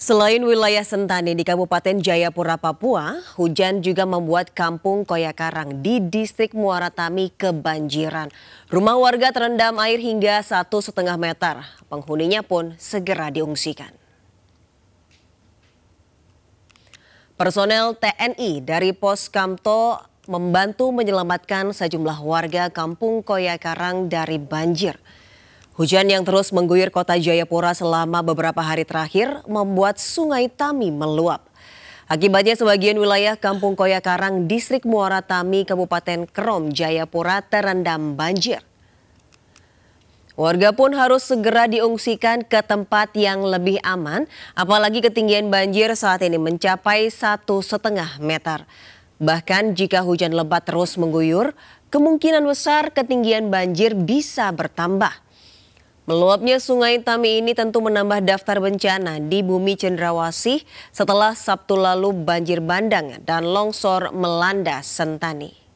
Selain wilayah Sentani di Kabupaten Jayapura, Papua, hujan juga membuat kampung Koyakarang di distrik Muara Tami kebanjiran. Rumah warga terendam air hingga satu setengah meter. Penghuninya pun segera diungsikan. Personel TNI dari Pos Kamto membantu menyelamatkan sejumlah warga kampung Koyakarang dari banjir. Hujan yang terus mengguyur kota Jayapura selama beberapa hari terakhir membuat sungai Tami meluap. Akibatnya sebagian wilayah Kampung Koya Karang, Distrik Muara Tami, Kabupaten Krom, Jayapura terendam banjir. Warga pun harus segera diungsikan ke tempat yang lebih aman, apalagi ketinggian banjir saat ini mencapai satu setengah meter. Bahkan jika hujan lebat terus mengguyur, kemungkinan besar ketinggian banjir bisa bertambah. Meluapnya Sungai Tami ini tentu menambah daftar bencana di bumi Cendrawasih setelah Sabtu lalu banjir bandang dan longsor melanda Sentani.